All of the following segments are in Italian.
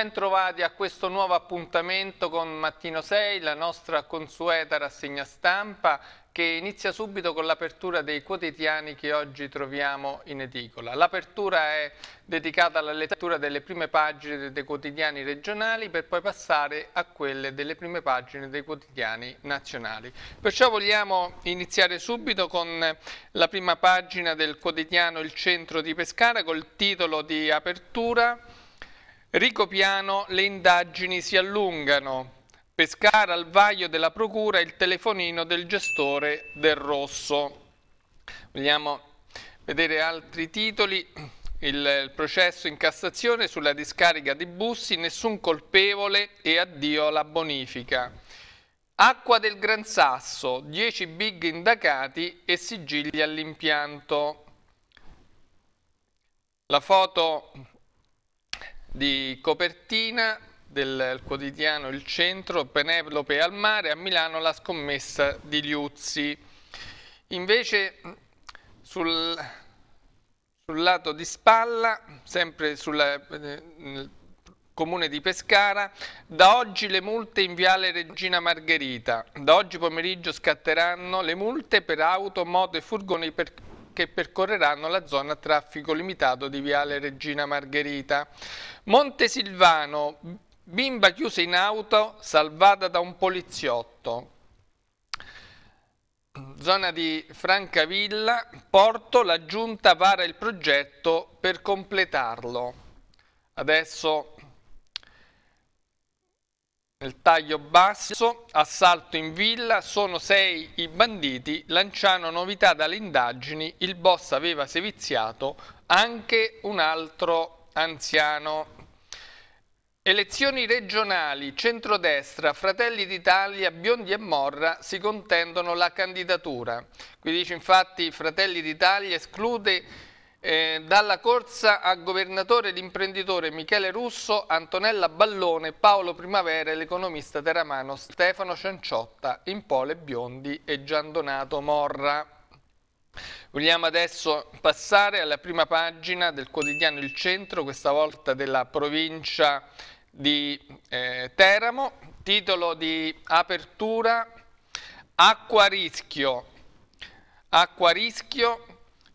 Bentrovati a questo nuovo appuntamento con Mattino 6, la nostra consueta rassegna stampa che inizia subito con l'apertura dei quotidiani che oggi troviamo in edicola. L'apertura è dedicata alla lettura delle prime pagine dei quotidiani regionali per poi passare a quelle delle prime pagine dei quotidiani nazionali. Perciò vogliamo iniziare subito con la prima pagina del quotidiano Il Centro di Pescara col titolo di apertura Ricopiano le indagini si allungano. Pescara al vaglio della procura il telefonino del gestore del rosso. Vogliamo vedere altri titoli. Il processo in Cassazione sulla discarica di Bussi, nessun colpevole e addio alla bonifica. Acqua del Gran Sasso, 10 big indagati e sigilli all'impianto. La foto di copertina del quotidiano Il Centro, Penelope al mare, a Milano la scommessa di Liuzzi. Invece sul, sul lato di spalla, sempre sulla, nel comune di Pescara, da oggi le multe in viale Regina Margherita. Da oggi pomeriggio scatteranno le multe per auto, moto e furgoni per che percorreranno la zona traffico limitato di Viale Regina Margherita. Montesilvano, bimba chiusa in auto, salvata da un poliziotto. Zona di Francavilla, Porto, la giunta vara il progetto per completarlo. Adesso nel taglio basso, assalto in villa, sono sei i banditi, Lanciano novità dalle indagini, il boss aveva seviziato anche un altro anziano. Elezioni regionali, centrodestra, Fratelli d'Italia, Biondi e Morra si contendono la candidatura. Qui dice infatti Fratelli d'Italia esclude eh, dalla corsa a governatore l'imprenditore Michele Russo, Antonella Ballone, Paolo Primavera e l'economista teramano Stefano Cianciotta, Impole Biondi e Giandonato Morra. Vogliamo adesso passare alla prima pagina del quotidiano Il Centro, questa volta della provincia di eh, Teramo, titolo di apertura Acqua rischio. Acqua rischio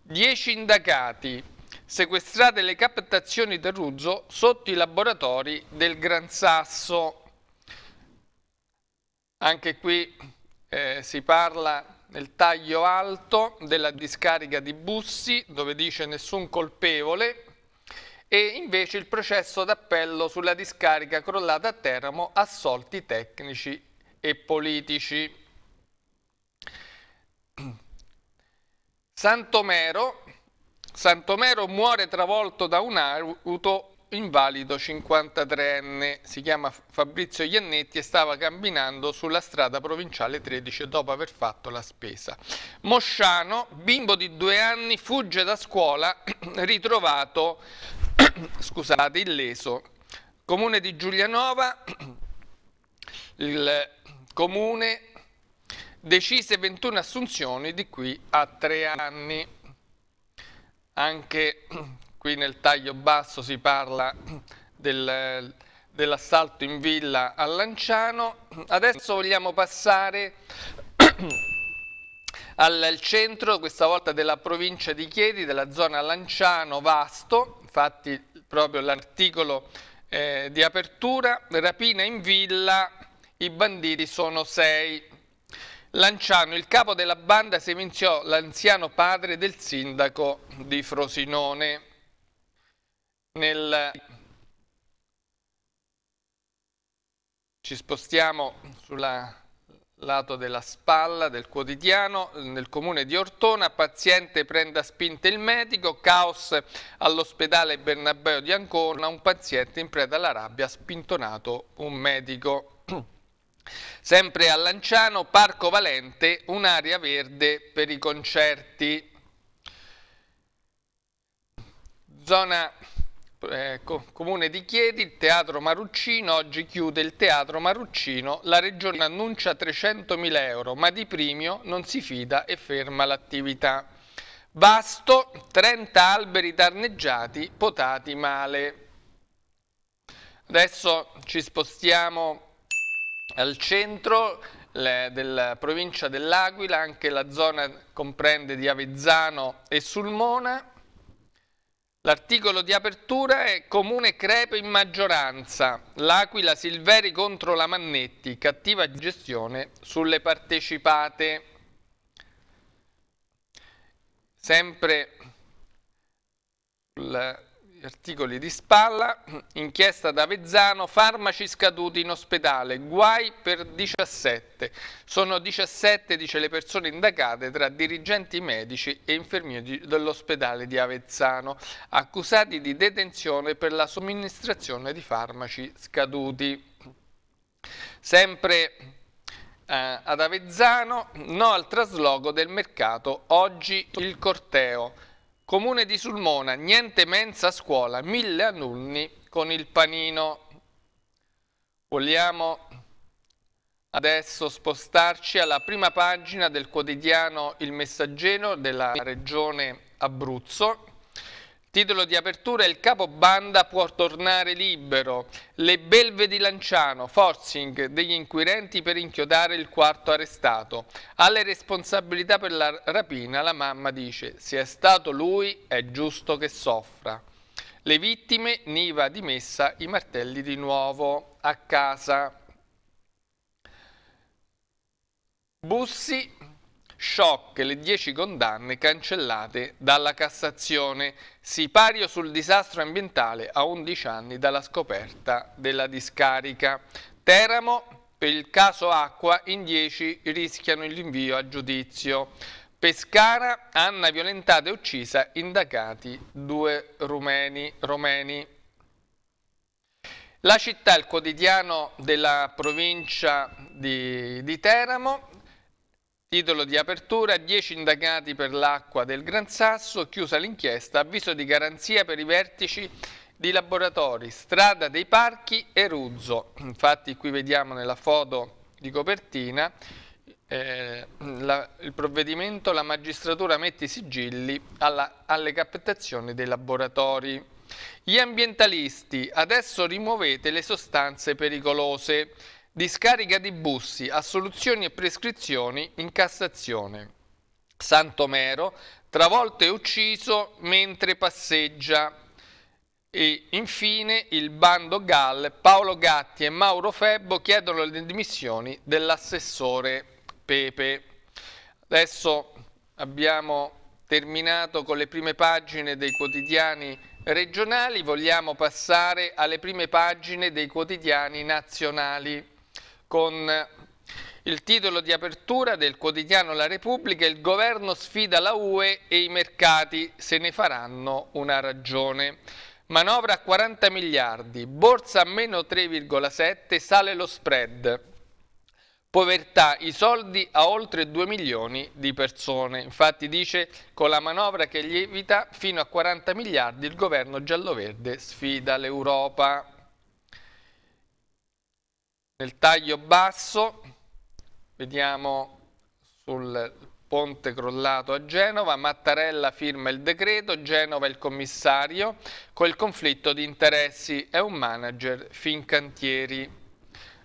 Dieci indagati, sequestrate le captazioni del Ruzzo sotto i laboratori del Gran Sasso. Anche qui eh, si parla nel taglio alto della discarica di Bussi, dove dice nessun colpevole, e invece il processo d'appello sulla discarica crollata a Teramo, assolti tecnici e politici. Santomero, Santomero muore travolto da un auto invalido 53enne, si chiama Fabrizio Iannetti e stava camminando sulla strada provinciale 13 dopo aver fatto la spesa. Mosciano, bimbo di due anni, fugge da scuola ritrovato, scusate, illeso. Comune di Giulianova, il comune decise 21 assunzioni di qui a tre anni. Anche qui nel taglio basso si parla del, dell'assalto in villa a Lanciano. Adesso vogliamo passare al centro, questa volta della provincia di Chieti, della zona Lanciano-Vasto, infatti proprio l'articolo eh, di apertura, rapina in villa, i banditi sono sei, Lanciano, il capo della banda, seminziò l'anziano padre del sindaco di Frosinone. Nel... Ci spostiamo sul lato della spalla del quotidiano nel comune di Ortona, paziente prende a spinta il medico, caos all'ospedale Bernabeo di Ancona, un paziente in preda alla rabbia ha spintonato un medico. Sempre a Lanciano, Parco Valente, un'area verde per i concerti. Zona eh, comune di Chiedi, il Teatro Maruccino, oggi chiude il Teatro Maruccino, la regione annuncia 300.000 euro, ma di primio non si fida e ferma l'attività. Vasto, 30 alberi danneggiati, potati male. Adesso ci spostiamo al centro le, della provincia dell'Aquila anche la zona comprende di Avezzano e Sulmona. L'articolo di apertura è Comune Crepe in maggioranza, l'Aquila Silveri contro la Mannetti, cattiva gestione sulle partecipate. Sempre la articoli di spalla, inchiesta da Vezzano, farmaci scaduti in ospedale, guai per 17. Sono 17, dice, le persone indagate tra dirigenti medici e infermieri dell'ospedale di Avezzano, accusati di detenzione per la somministrazione di farmaci scaduti. Sempre eh, ad Avezzano, no al trasloco del mercato, oggi il corteo. Comune di Sulmona, niente mensa a scuola, mille alunni con il panino. Vogliamo adesso spostarci alla prima pagina del quotidiano Il Messaggero della regione Abruzzo Titolo di apertura Il capo banda può tornare libero. Le belve di Lanciano, forcing degli inquirenti per inchiodare il quarto arrestato. Alle responsabilità per la rapina la mamma dice se è stato lui è giusto che soffra. Le vittime, Niva dimessa, i martelli di nuovo a casa. Bussi Shock le 10 condanne cancellate dalla Cassazione. Sipario sul disastro ambientale a 11 anni dalla scoperta della discarica. Teramo, per il caso acqua, in 10 rischiano l'invio a giudizio. Pescara, Anna violentata e uccisa, indagati due rumeni. romeni. La città, il quotidiano della provincia di, di Teramo, Titolo di apertura, 10 indagati per l'acqua del Gran Sasso, chiusa l'inchiesta, avviso di garanzia per i vertici di laboratori, strada dei parchi e Ruzzo. Infatti qui vediamo nella foto di copertina eh, la, il provvedimento, la magistratura mette i sigilli alla, alle captazioni dei laboratori. Gli ambientalisti, adesso rimuovete le sostanze pericolose. Discarica di bussi, assoluzioni e prescrizioni in Cassazione. Santomero, travolto e ucciso mentre passeggia. E infine il bando Gall, Paolo Gatti e Mauro Febbo chiedono le dimissioni dell'assessore Pepe. Adesso abbiamo terminato con le prime pagine dei quotidiani regionali, vogliamo passare alle prime pagine dei quotidiani nazionali con il titolo di apertura del quotidiano La Repubblica, il governo sfida la UE e i mercati se ne faranno una ragione. Manovra a 40 miliardi, borsa a meno 3,7, sale lo spread. Povertà, i soldi a oltre 2 milioni di persone. Infatti dice con la manovra che lievita fino a 40 miliardi il governo giallo-verde sfida l'Europa nel taglio basso vediamo sul ponte crollato a Genova, Mattarella firma il decreto, Genova il commissario, col conflitto di interessi è un manager Fincantieri.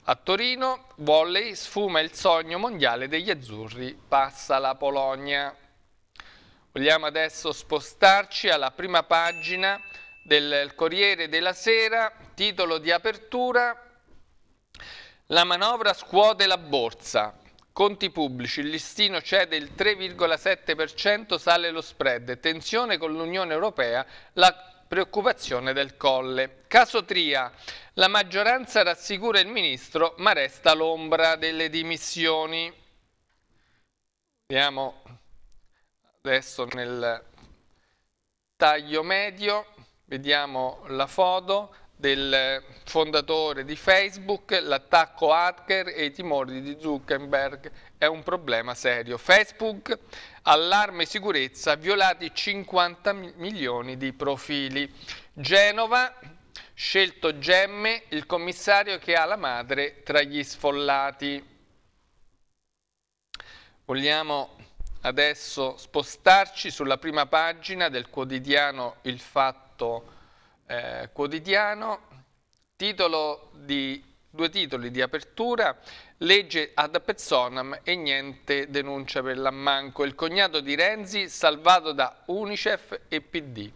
A Torino, volley sfuma il sogno mondiale degli azzurri, passa la Polonia. Vogliamo adesso spostarci alla prima pagina del Corriere della Sera, titolo di apertura la manovra scuote la borsa. Conti pubblici, il listino cede il 3,7%, sale lo spread. Tensione con l'Unione Europea, la preoccupazione del Colle. Caso Tria, la maggioranza rassicura il ministro, ma resta l'ombra delle dimissioni. Andiamo adesso nel taglio medio, vediamo la foto del fondatore di Facebook, l'attacco hacker e i timori di Zuckerberg è un problema serio. Facebook, allarme sicurezza, violati 50 milioni di profili. Genova, scelto Gemme, il commissario che ha la madre tra gli sfollati. Vogliamo adesso spostarci sulla prima pagina del quotidiano Il Fatto eh, quotidiano, titolo di, due titoli di apertura, legge ad personam e niente denuncia per l'ammanco, il cognato di Renzi salvato da Unicef e PD.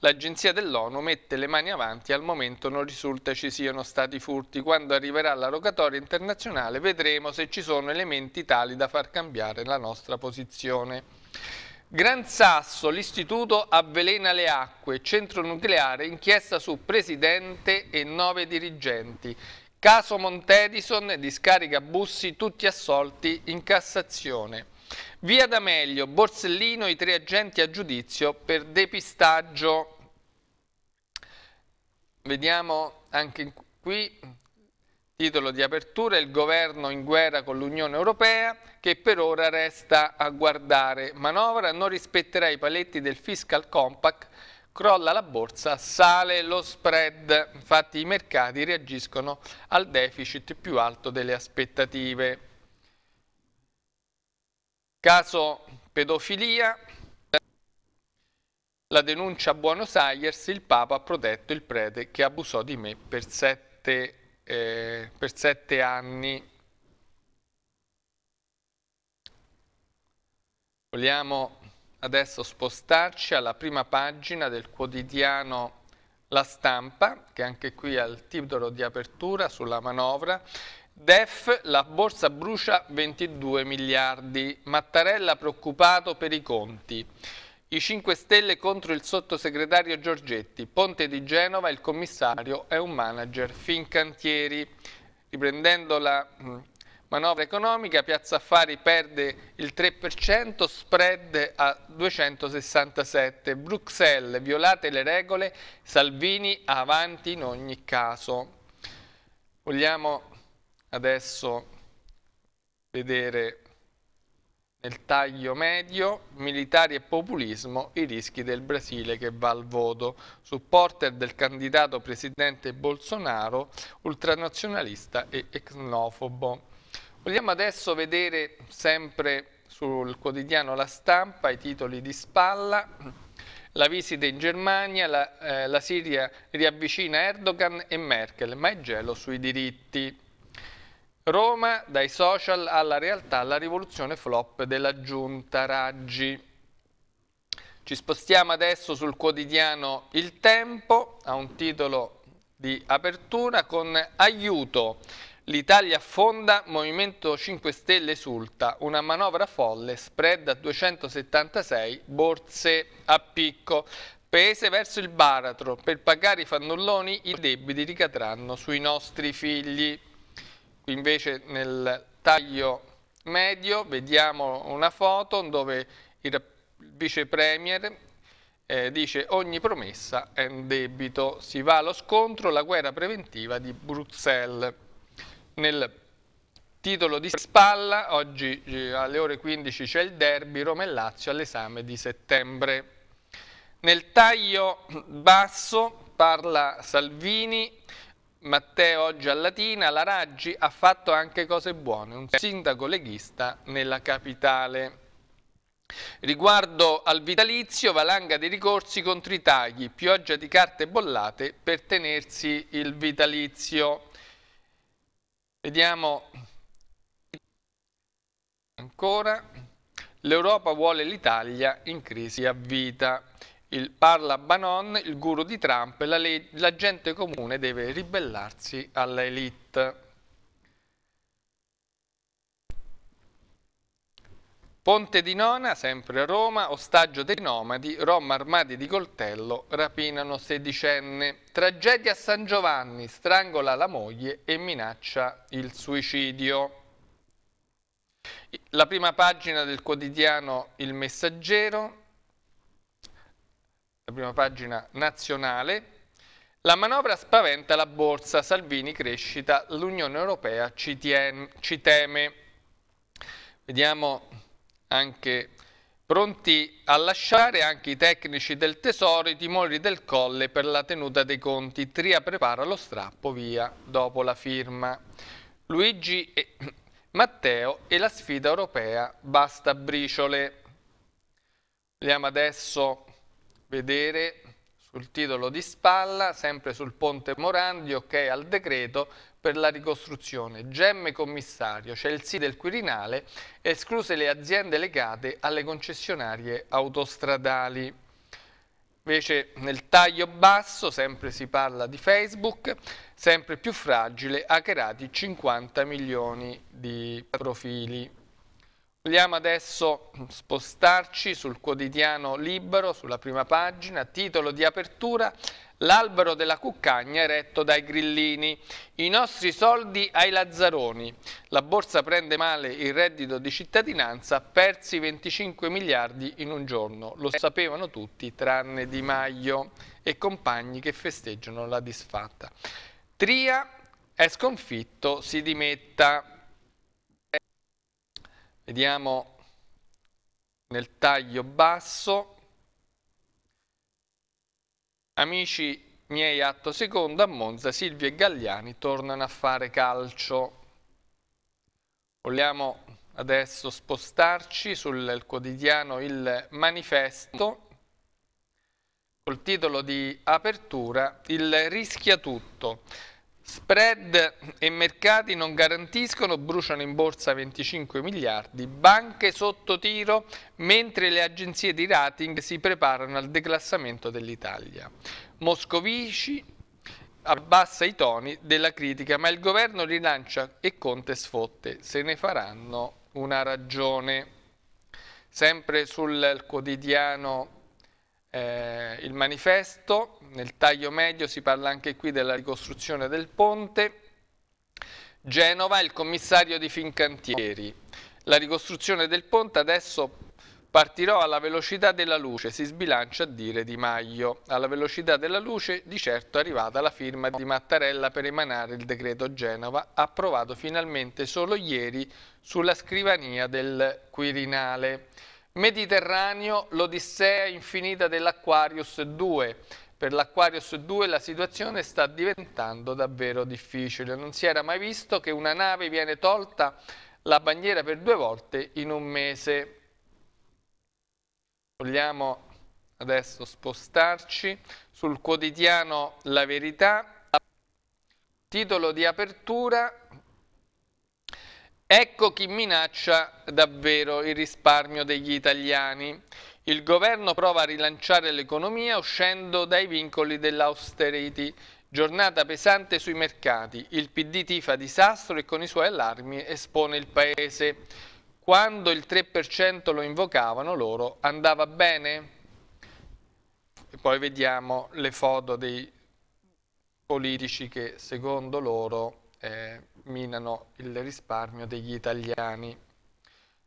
L'agenzia dell'ONU mette le mani avanti, al momento non risulta ci siano stati furti. Quando arriverà la rogatoria internazionale vedremo se ci sono elementi tali da far cambiare la nostra posizione. Gran Sasso, l'istituto avvelena le acque, centro nucleare, inchiesta su presidente e nove dirigenti. Caso Montedison, discarica Bussi, tutti assolti in Cassazione. Via D'Amelio, Borsellino, i tre agenti a giudizio per depistaggio. Vediamo anche qui Titolo di apertura il governo in guerra con l'Unione Europea che per ora resta a guardare. Manovra non rispetterà i paletti del fiscal compact, crolla la borsa, sale lo spread. Infatti i mercati reagiscono al deficit più alto delle aspettative. Caso pedofilia, la denuncia a Buenos Aires, il Papa ha protetto il prete che abusò di me per sette anni eh, per sette anni Vogliamo adesso spostarci alla prima pagina del quotidiano La Stampa, che anche qui ha il titolo di apertura sulla manovra. DEF, la borsa brucia 22 miliardi, Mattarella preoccupato per i conti. I 5 Stelle contro il sottosegretario Giorgetti, Ponte di Genova, il commissario è un manager Fincantieri. Riprendendo la mm, manovra economica, Piazza Affari perde il 3%, spread a 267. Bruxelles, violate le regole, Salvini avanti in ogni caso. Vogliamo adesso vedere nel taglio medio, militari e populismo, i rischi del Brasile che va al voto, supporter del candidato presidente Bolsonaro, ultranazionalista e xenofobo. Vogliamo adesso vedere sempre sul quotidiano La Stampa i titoli di spalla, la visita in Germania, la, eh, la Siria riavvicina Erdogan e Merkel, ma è gelo sui diritti. Roma, dai social alla realtà, la rivoluzione flop della giunta Raggi. Ci spostiamo adesso sul quotidiano Il Tempo, ha un titolo di apertura con Aiuto. L'Italia affonda, Movimento 5 Stelle esulta, una manovra folle, spread a 276, borse a picco. Paese verso il baratro, per pagare i fannulloni i debiti ricadranno sui nostri figli invece nel taglio medio vediamo una foto dove il vice premier eh, dice ogni promessa è un debito, si va allo scontro, la guerra preventiva di Bruxelles. Nel titolo di spalla, oggi eh, alle ore 15 c'è il derby Roma e Lazio all'esame di settembre. Nel taglio basso parla Salvini, Matteo oggi a Latina, la Raggi ha fatto anche cose buone, un sindaco leghista nella capitale. Riguardo al vitalizio, valanga dei ricorsi contro i tagli, pioggia di carte bollate per tenersi il vitalizio. Vediamo ancora. L'Europa vuole l'Italia in crisi a vita il parla Banon, il guru di Trump, la, la gente comune deve ribellarsi alla elite. Ponte di Nona, sempre a Roma, ostaggio dei nomadi, Roma armati di coltello, rapinano sedicenne. Tragedia a San Giovanni, strangola la moglie e minaccia il suicidio. La prima pagina del quotidiano Il Messaggero, la prima pagina nazionale, la manovra spaventa la borsa, Salvini crescita, l'Unione Europea ci, tiene, ci teme. Vediamo anche pronti a lasciare anche i tecnici del tesoro i timori del colle per la tenuta dei conti. Tria prepara lo strappo via dopo la firma. Luigi e Matteo e la sfida europea basta briciole. Vediamo adesso vedere sul titolo di spalla, sempre sul ponte Morandi, ok al decreto per la ricostruzione. Gemme commissario, c'è il sì del Quirinale, escluse le aziende legate alle concessionarie autostradali. Invece nel taglio basso sempre si parla di Facebook, sempre più fragile, ha hackerati 50 milioni di profili. Vogliamo adesso spostarci sul quotidiano Libero, sulla prima pagina, titolo di apertura L'albero della cuccagna eretto dai grillini, i nostri soldi ai lazzaroni, la borsa prende male il reddito di cittadinanza, persi 25 miliardi in un giorno, lo sapevano tutti tranne Di Maio e compagni che festeggiano la disfatta. Tria è sconfitto, si dimetta Vediamo nel taglio basso. Amici miei atto secondo a Monza, Silvio e Gagliani tornano a fare calcio. Vogliamo adesso spostarci sul quotidiano Il Manifesto col titolo di apertura Il rischia tutto. Spread e mercati non garantiscono, bruciano in borsa 25 miliardi, banche sotto tiro mentre le agenzie di rating si preparano al declassamento dell'Italia. Moscovici abbassa i toni della critica, ma il governo rilancia e Conte sfotte, se ne faranno una ragione. Sempre sul quotidiano eh, il manifesto, nel taglio medio si parla anche qui della ricostruzione del ponte, Genova, il commissario di Fincantieri, la ricostruzione del ponte adesso partirò alla velocità della luce, si sbilancia a dire Di Maio, alla velocità della luce di certo è arrivata la firma di Mattarella per emanare il decreto Genova, approvato finalmente solo ieri sulla scrivania del Quirinale. Mediterraneo, l'Odissea infinita dell'Aquarius 2. Per l'Aquarius 2 la situazione sta diventando davvero difficile. Non si era mai visto che una nave viene tolta la bandiera per due volte in un mese. Vogliamo adesso spostarci sul quotidiano La Verità. Titolo di apertura Ecco chi minaccia davvero il risparmio degli italiani. Il governo prova a rilanciare l'economia uscendo dai vincoli dell'austerity. Giornata pesante sui mercati. Il PD tifa disastro e con i suoi allarmi espone il paese. Quando il 3% lo invocavano loro andava bene? E poi vediamo le foto dei politici che secondo loro... Eh, minano il risparmio degli italiani.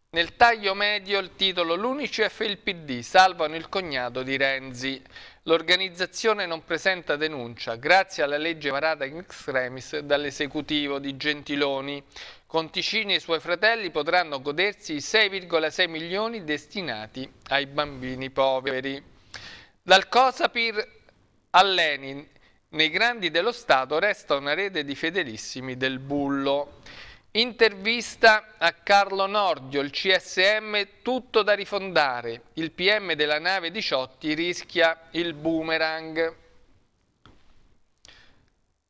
Nel taglio medio il titolo L'Unicef e il PD salvano il cognato di Renzi. L'organizzazione non presenta denuncia grazie alla legge varata in extremis dall'esecutivo di Gentiloni. Conticini e i suoi fratelli potranno godersi i 6,6 milioni destinati ai bambini poveri. Dal Cosapir a Lenin nei grandi dello Stato resta una rete di fedelissimi del bullo. Intervista a Carlo Nordio, il CSM tutto da rifondare. Il PM della nave 18 rischia il boomerang.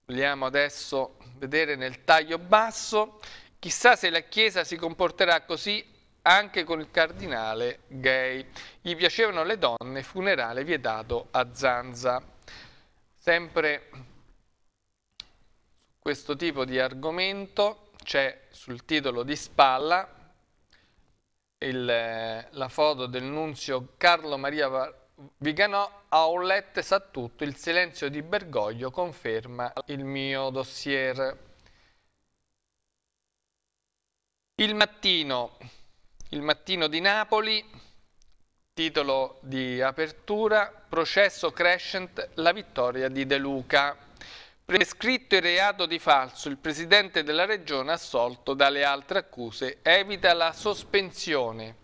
Vogliamo adesso vedere nel taglio basso. Chissà se la Chiesa si comporterà così anche con il cardinale gay. Gli piacevano le donne, funerale vietato a Zanza. Sempre su questo tipo di argomento c'è sul titolo di spalla il, la foto del nunzio Carlo Maria Viganò, Aulet sa tutto, il silenzio di Bergoglio conferma il mio dossier. Il mattino, il mattino di Napoli Titolo di apertura, processo Crescent, la vittoria di De Luca. Prescritto il reato di falso, il presidente della regione assolto dalle altre accuse evita la sospensione.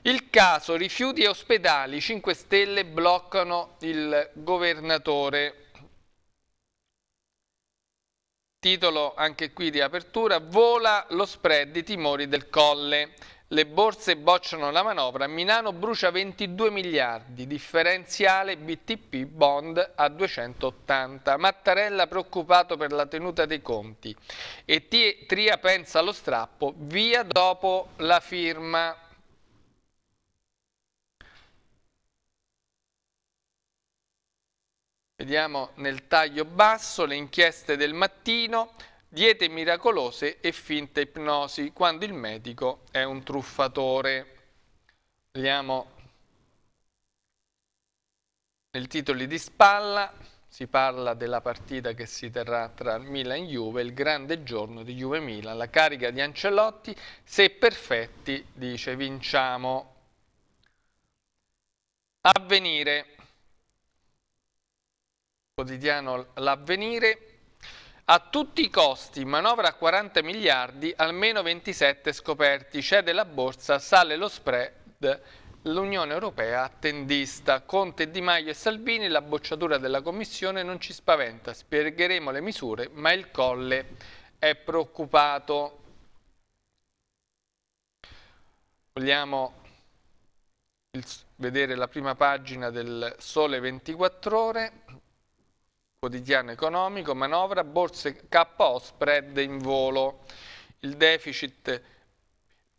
Il caso rifiuti e ospedali 5 Stelle bloccano il governatore. Titolo anche qui di apertura, vola lo spread i timori del colle. Le borse bocciano la manovra, Milano brucia 22 miliardi, differenziale BTP bond a 280, Mattarella preoccupato per la tenuta dei conti e Tria pensa allo strappo, via dopo la firma. Vediamo nel taglio basso le inchieste del mattino, diete miracolose e finta ipnosi, quando il medico è un truffatore. Vediamo nel titolo di spalla, si parla della partita che si terrà tra Milan e Juve, il grande giorno di Juve-Milan, la carica di Ancelotti, se perfetti, dice, vinciamo. Avvenire, quotidiano L'Avvenire, a tutti i costi, manovra a 40 miliardi, almeno 27 scoperti, cede la borsa, sale lo spread, l'Unione Europea attendista. Conte, Di Maio e Salvini, la bocciatura della Commissione non ci spaventa, spiegheremo le misure, ma il Colle è preoccupato. Vogliamo vedere la prima pagina del Sole 24 Ore. Quotidiano economico, manovra, borse KO, spread in volo. Il deficit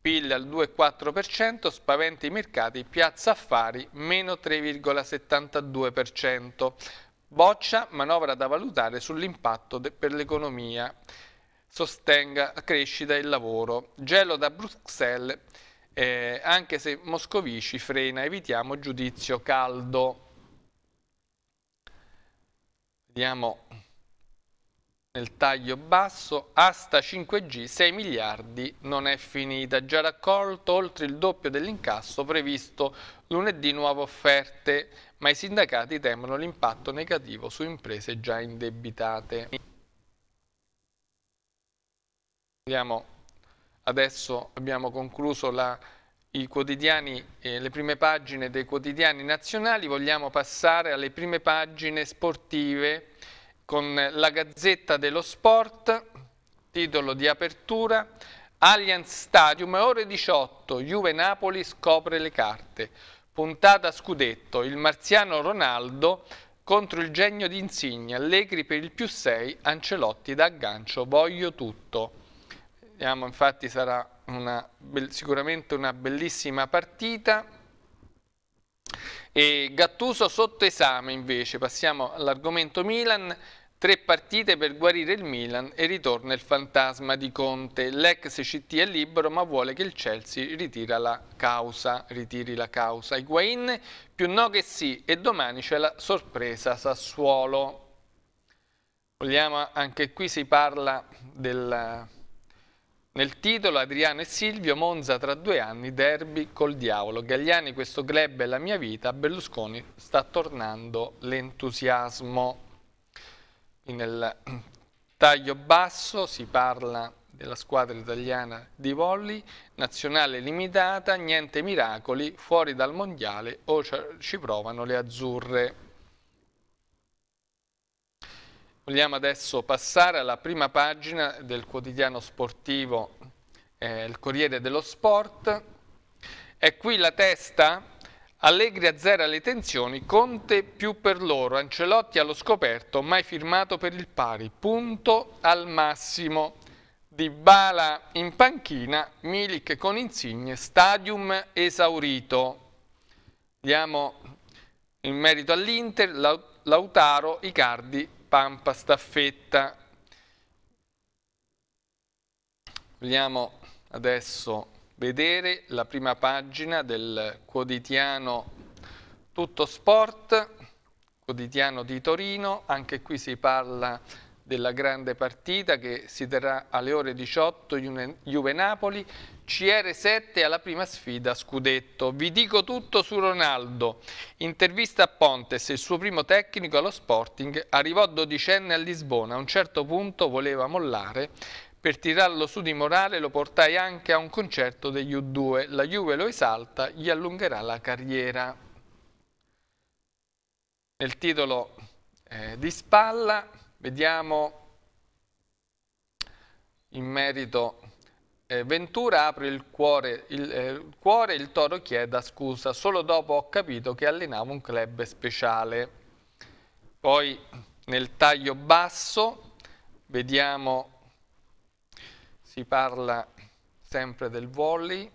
PIL al 2,4%, spaventa i mercati, piazza affari meno 3,72%. Boccia, manovra da valutare sull'impatto per l'economia. Sostenga crescita e lavoro. Gelo da Bruxelles, eh, anche se Moscovici frena, evitiamo giudizio caldo. Vediamo nel taglio basso, asta 5G 6 miliardi non è finita, già raccolto oltre il doppio dell'incasso previsto lunedì nuove offerte, ma i sindacati temono l'impatto negativo su imprese già indebitate. Vediamo, adesso abbiamo concluso la i quotidiani, eh, le prime pagine dei quotidiani nazionali, vogliamo passare alle prime pagine sportive con la Gazzetta dello Sport, titolo di apertura, Allianz Stadium, ore 18, Juve-Napoli scopre le carte, puntata scudetto, il marziano Ronaldo contro il genio di Insigne, Allegri per il più 6, Ancelotti da aggancio, voglio tutto. Vediamo, infatti sarà una, sicuramente una bellissima partita. E Gattuso sotto esame invece, passiamo all'argomento Milan, tre partite per guarire il Milan e ritorna il fantasma di Conte. L'ex CT è libero ma vuole che il Chelsea ritira la causa, ritiri la causa. Higuain più no che sì e domani c'è la sorpresa Sassuolo. Vogliamo, anche qui si parla del nel titolo Adriano e Silvio, Monza tra due anni, derby col diavolo. Gagliani questo club è la mia vita, Berlusconi sta tornando l'entusiasmo. Nel taglio basso si parla della squadra italiana di volley, nazionale limitata, niente miracoli, fuori dal mondiale o ci provano le azzurre. Vogliamo adesso passare alla prima pagina del quotidiano sportivo eh, Il Corriere dello Sport. È qui la testa? Allegri azzera le tensioni, Conte più per loro, Ancelotti allo scoperto, mai firmato per il pari, punto al massimo. Di Bala in panchina, Milik con insigne, stadium esaurito. Andiamo in merito all'Inter, Lautaro, Icardi, Pampa, Staffetta. Vogliamo adesso vedere la prima pagina del quotidiano Tutto Sport, quotidiano di Torino. Anche qui si parla della grande partita che si terrà alle ore 18 Juve-Napoli. CR7 alla prima sfida scudetto. Vi dico tutto su Ronaldo. Intervista a Pontes, il suo primo tecnico allo Sporting, arrivò dodicenne a Lisbona. A un certo punto voleva mollare. Per tirarlo su di morale lo portai anche a un concerto degli U2. La Juve lo esalta, gli allungherà la carriera. Nel titolo eh, di spalla vediamo in merito eh, Ventura apre il cuore, il, eh, il cuore, il toro chieda scusa, solo dopo ho capito che allenavo un club speciale. Poi nel taglio basso vediamo, si parla sempre del volley.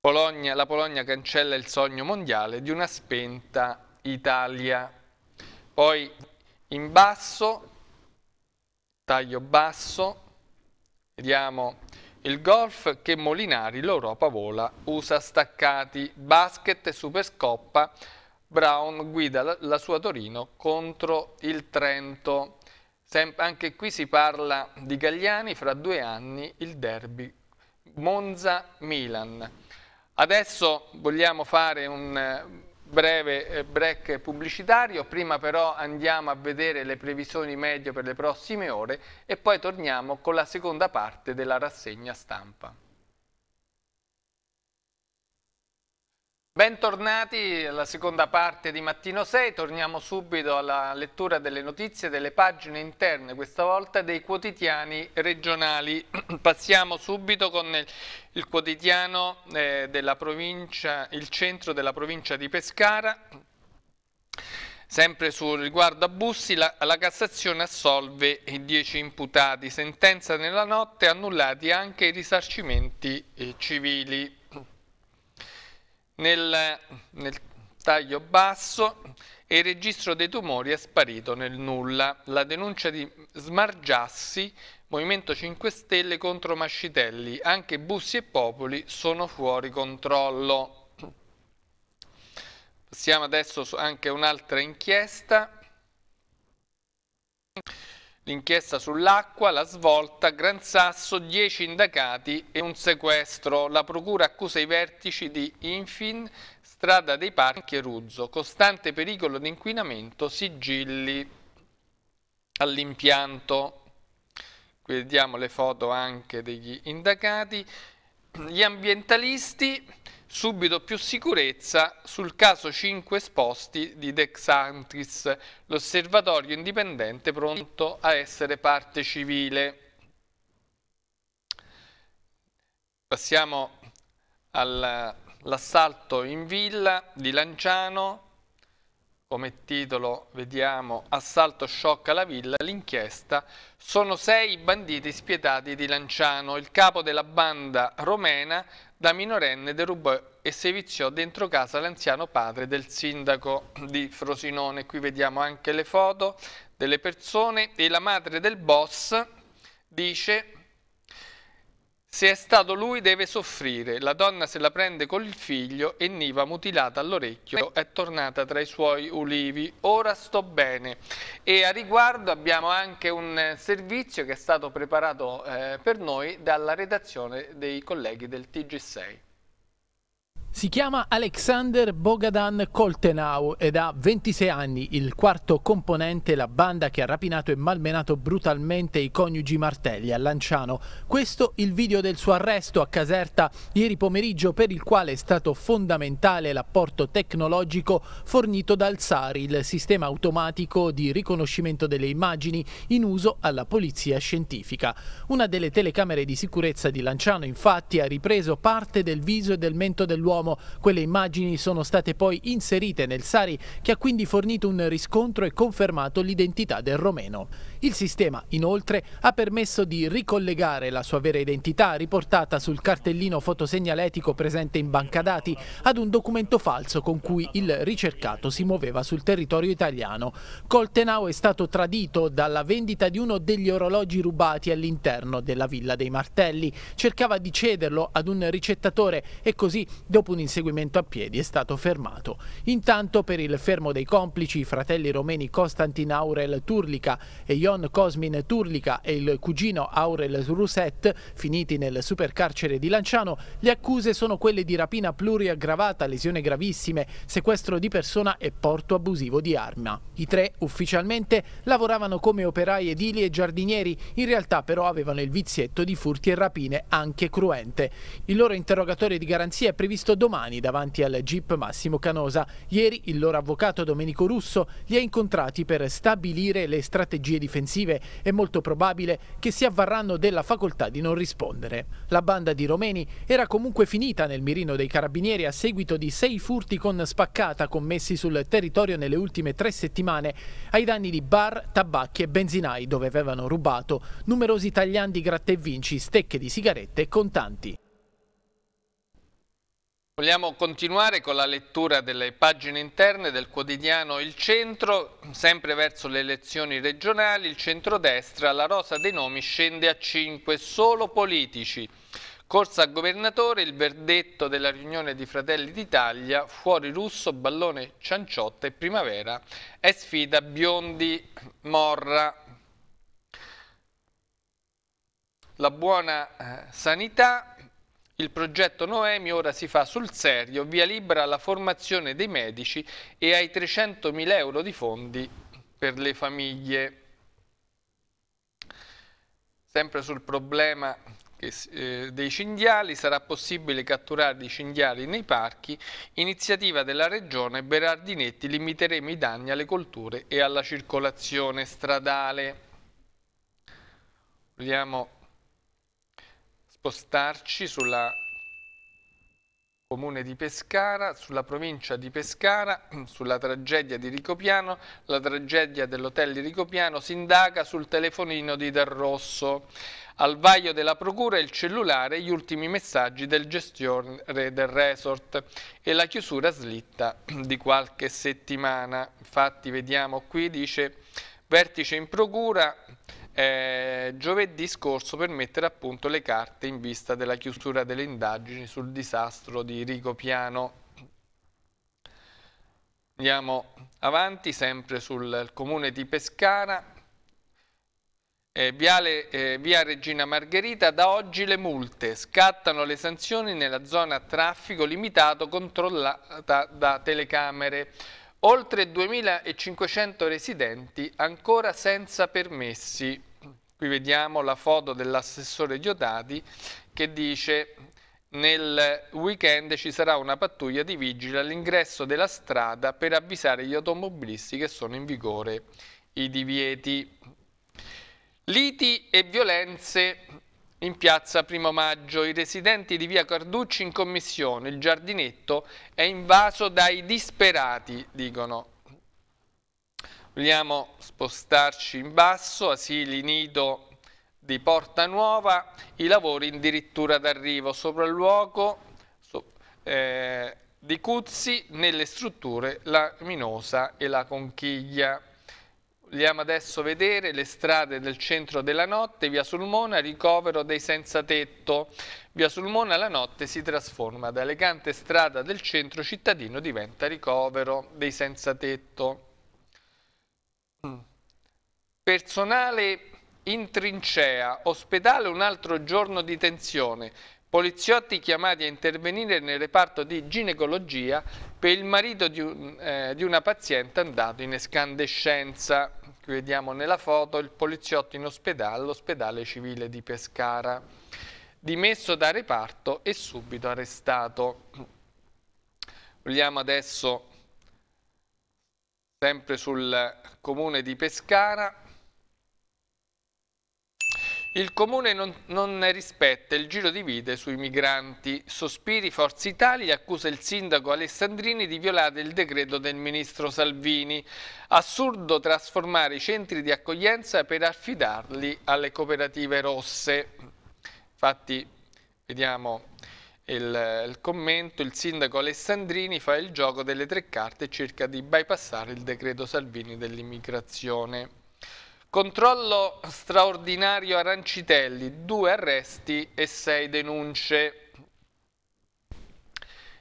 Bologna, la Polonia cancella il sogno mondiale di una spenta Italia. Poi in basso taglio basso, vediamo il golf che Molinari, l'Europa vola, usa staccati, basket, superscoppa, Brown guida la, sua Torino contro il Trento. Sem anche qui si parla di Gagliani, fra due anni il derby Monza-Milan. Adesso vogliamo fare un breve eh, break pubblicitario, prima però andiamo a vedere le previsioni medio per le prossime ore e poi torniamo con la seconda parte della rassegna stampa. Bentornati alla seconda parte di Mattino 6, torniamo subito alla lettura delle notizie delle pagine interne, questa volta dei quotidiani regionali. Passiamo subito con il, quotidiano eh, della provincia, il centro della provincia di Pescara, Sempre sul riguardo a Bussi, la, la, Cassazione assolve i dieci imputati, sentenza nella notte, annullati anche i risarcimenti eh, civili nel, nel taglio basso e il registro dei tumori è sparito nel nulla. La denuncia di Smargiassi, Movimento 5 Stelle contro Mascitelli, anche Bussi e Popoli sono fuori controllo. Passiamo adesso anche a un'altra inchiesta. L'inchiesta sull'acqua, la svolta, Gran Sasso, 10 indagati e un sequestro. La procura accusa i vertici di Infin, Strada dei Parchi e Ruzzo. Costante pericolo di inquinamento, sigilli all'impianto. Qui Vediamo le foto anche degli indagati. Gli ambientalisti subito più sicurezza sul caso 5 esposti di Dexantris, l'osservatorio indipendente pronto a essere parte civile. Passiamo all'assalto in villa di Lanciano, come titolo vediamo Assalto sciocca la villa, l'inchiesta, sono sei banditi spietati di Lanciano, il capo della banda romena da minorenne derubò e seviziò dentro casa l'anziano padre del sindaco di Frosinone, qui vediamo anche le foto delle persone e la madre del boss dice se è stato lui deve soffrire, la donna se la prende con il figlio e Niva mutilata all'orecchio è tornata tra i suoi ulivi, ora sto bene. E a riguardo abbiamo anche un eh, servizio che è stato preparato eh, per noi dalla redazione dei colleghi del TG6. Si chiama Alexander Bogadan Koltenau ed ha 26 anni, il quarto componente la banda che ha rapinato e malmenato brutalmente i coniugi Martelli a Lanciano. Questo il video del suo arresto a Caserta ieri pomeriggio per il quale è stato fondamentale l'apporto tecnologico fornito dal SAR, il sistema automatico di riconoscimento delle immagini in uso alla polizia scientifica. Una delle telecamere di sicurezza di Lanciano infatti ha ripreso parte del viso e del mento dell'uomo dell'uomo. Quelle immagini sono state poi inserite nel Sari che ha quindi fornito un riscontro e confermato l'identità del romeno. Il sistema, inoltre, ha permesso di ricollegare la sua vera identità riportata sul cartellino fotosegnaletico presente in banca dati ad un documento falso con cui il ricercato si muoveva sul territorio italiano. Coltenau è stato tradito dalla vendita di uno degli orologi rubati all'interno della Villa dei Martelli. Cercava di cederlo ad un ricettatore e così, dopo un inseguimento a piedi, è stato fermato. Intanto, per il fermo dei complici, i fratelli romeni Costantin Aurel Turlica e Io John Cosmin Turlica e il cugino Aurel Rousset, finiti nel supercarcere di Lanciano, le accuse sono quelle di rapina pluriaggravata, lesione gravissime, sequestro di persona e porto abusivo di arma. I tre ufficialmente lavoravano come operai edili e giardinieri, in realtà però avevano il vizietto di furti e rapine anche cruente. Il loro interrogatorio di garanzia è previsto domani davanti al GIP Massimo Canosa. Ieri il loro avvocato Domenico Russo li ha incontrati per stabilire le strategie difensive offensive è molto probabile che si avvarranno della facoltà di non rispondere. La banda di romeni era comunque finita nel mirino dei carabinieri a seguito di sei furti con spaccata commessi sul territorio nelle ultime tre settimane ai danni di bar, tabacchi e benzinai dove avevano rubato numerosi tagliandi gratta e vinci, stecche di sigarette e contanti. Vogliamo continuare con la lettura delle pagine interne del quotidiano Il Centro, sempre verso le elezioni regionali, il centrodestra, la rosa dei nomi scende a 5, solo politici. Corsa a governatore, il verdetto della riunione di Fratelli d'Italia, fuori russo, ballone cianciotta e primavera, è sfida biondi morra. La buona eh, sanità il progetto Noemi ora si fa sul serio, via libera alla formazione dei medici e ai 300.000 euro di fondi per le famiglie. Sempre sul problema eh, dei cinghiali, sarà possibile catturare i cinghiali nei parchi, iniziativa della Regione Berardinetti, limiteremo i danni alle colture e alla circolazione stradale. Vogliamo spostarci sulla comune di Pescara, sulla provincia di Pescara, sulla tragedia di Ricopiano, la tragedia dell'hotel di Ricopiano si indaga sul telefonino di Del Rosso. Al vaglio della procura il cellulare e gli ultimi messaggi del gestore del resort e la chiusura slitta di qualche settimana. Infatti vediamo qui dice vertice in procura eh, giovedì scorso per mettere a punto le carte in vista della chiusura delle indagini sul disastro di Rigopiano. Andiamo avanti, sempre sul comune di Pescara. Eh, viale, eh, via Regina Margherita, da oggi le multe, scattano le sanzioni nella zona traffico limitato controllata da telecamere. Oltre 2.500 residenti ancora senza permessi. Qui vediamo la foto dell'assessore Giotati che dice nel weekend ci sarà una pattuglia di vigili all'ingresso della strada per avvisare gli automobilisti che sono in vigore i divieti. Liti e violenze in piazza Primo Maggio i residenti di via Carducci in commissione, il giardinetto è invaso dai disperati, dicono. Vogliamo spostarci in basso, asili nido di Porta Nuova, i lavori addirittura d'arrivo, sopralluogo so, eh, di Cuzzi nelle strutture la Minosa e la Conchiglia. Andiamo adesso a vedere le strade del centro della notte, via Sulmona, ricovero dei senza tetto. Via Sulmona la notte si trasforma da elegante strada del centro cittadino, diventa ricovero dei senza tetto. Personale in trincea, ospedale un altro giorno di tensione. Poliziotti chiamati a intervenire nel reparto di ginecologia per il marito di, un, eh, di una paziente andato in escandescenza vediamo nella foto il poliziotto in ospedale, l'ospedale civile di Pescara, dimesso da reparto e subito arrestato. Vogliamo adesso sempre sul comune di Pescara, il Comune non, non rispetta il giro di vite sui migranti. Sospiri Forza Italia accusa il sindaco Alessandrini di violare il decreto del ministro Salvini. Assurdo trasformare i centri di accoglienza per affidarli alle cooperative rosse. Infatti, vediamo il, il commento, il sindaco Alessandrini fa il gioco delle tre carte e cerca di bypassare il decreto Salvini dell'immigrazione. Controllo straordinario Arancitelli, due arresti e sei denunce.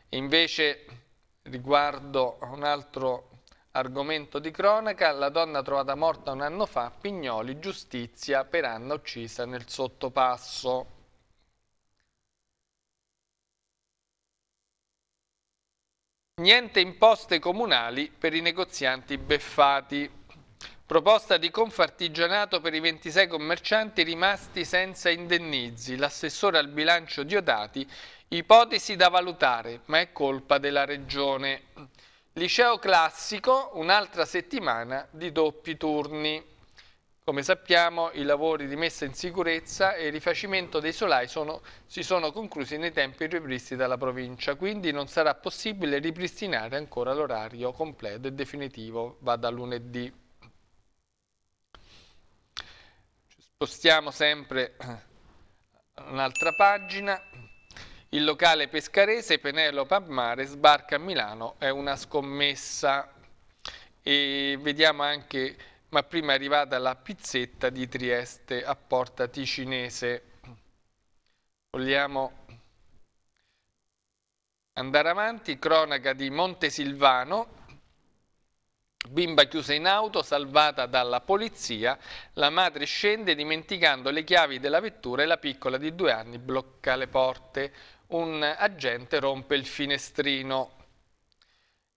Invece, riguardo a un altro argomento di cronaca, la donna trovata morta un anno fa, Pignoli, giustizia per Anna uccisa nel sottopasso. Niente imposte comunali per i negozianti beffati. Proposta di confartigianato per i 26 commercianti rimasti senza indennizi. L'assessore al bilancio Diodati, ipotesi da valutare, ma è colpa della regione. Liceo classico, un'altra settimana di doppi turni. Come sappiamo i lavori di messa in sicurezza e rifacimento dei solai sono, si sono conclusi nei tempi ripristi dalla provincia, quindi non sarà possibile ripristinare ancora l'orario completo e definitivo, va da lunedì. spostiamo sempre un'altra pagina. Il locale pescarese Penelope Abmare sbarca a Milano, è una scommessa. E vediamo anche, ma prima è arrivata la pizzetta di Trieste a Porta Ticinese. Vogliamo andare avanti, cronaca di Montesilvano, Bimba chiusa in auto, salvata dalla polizia, la madre scende dimenticando le chiavi della vettura e la piccola di due anni blocca le porte. Un agente rompe il finestrino.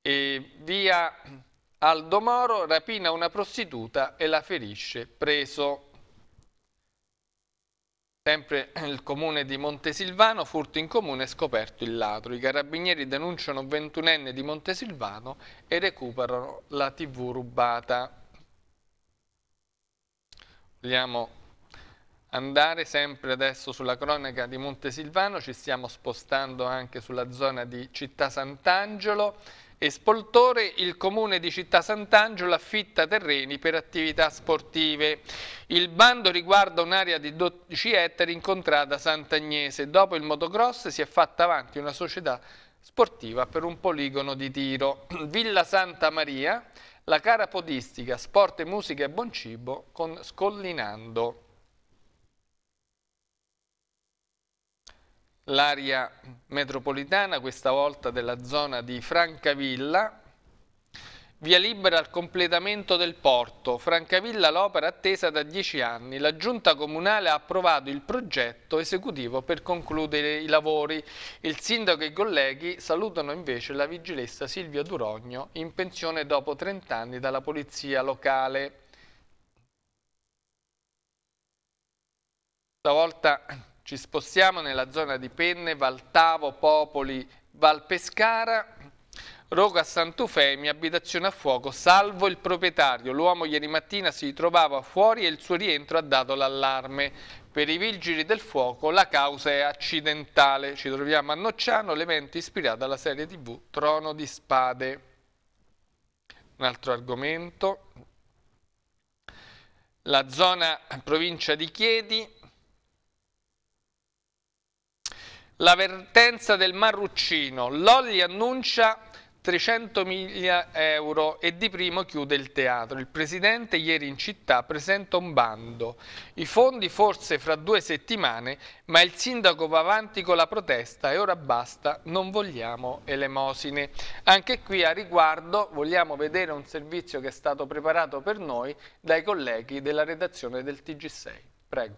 E via Aldo Moro rapina una prostituta e la ferisce, preso. Sempre nel comune di Montesilvano, furto in comune scoperto il ladro. I carabinieri denunciano un ventunenne di Montesilvano e recuperano la tv rubata. Vogliamo andare sempre adesso sulla cronaca di Montesilvano, ci stiamo spostando anche sulla zona di Città Sant'Angelo Spoltore, il comune di Città Sant'Angelo affitta terreni per attività sportive. Il bando riguarda un'area di 12 ettari incontrata a Sant'Agnese. Dopo il motocross si è fatta avanti una società sportiva per un poligono di tiro. Villa Santa Maria, la cara podistica, sport e musica e buon cibo con Scollinando. l'area metropolitana, questa volta della zona di Francavilla, Via libera al completamento del porto. Francavilla l'opera attesa da dieci anni. La giunta comunale ha approvato il progetto esecutivo per concludere i lavori. Il sindaco e i colleghi salutano invece la vigilessa Silvia Durogno in pensione dopo 30 anni dalla polizia locale. Stavolta ci spostiamo nella zona di Penne, Valtavo, Popoli, Valpescara, a Santufemi, abitazione a fuoco, salvo il proprietario. L'uomo ieri mattina si trovava fuori e il suo rientro ha dato l'allarme. Per i vigili del fuoco la causa è accidentale. Ci troviamo a Nocciano, l'evento ispirato alla serie tv Trono di Spade. Un altro argomento. La zona provincia di Chieti, la vertenza del Marruccino, Lolli annuncia 300 mila euro e Di Primo chiude il teatro. Il presidente ieri in città presenta un bando. I fondi forse fra due settimane, ma il sindaco va avanti con la protesta e ora basta, non vogliamo elemosine. Anche qui a riguardo vogliamo vedere un servizio che è stato preparato per noi dai colleghi della redazione del TG6. Prego.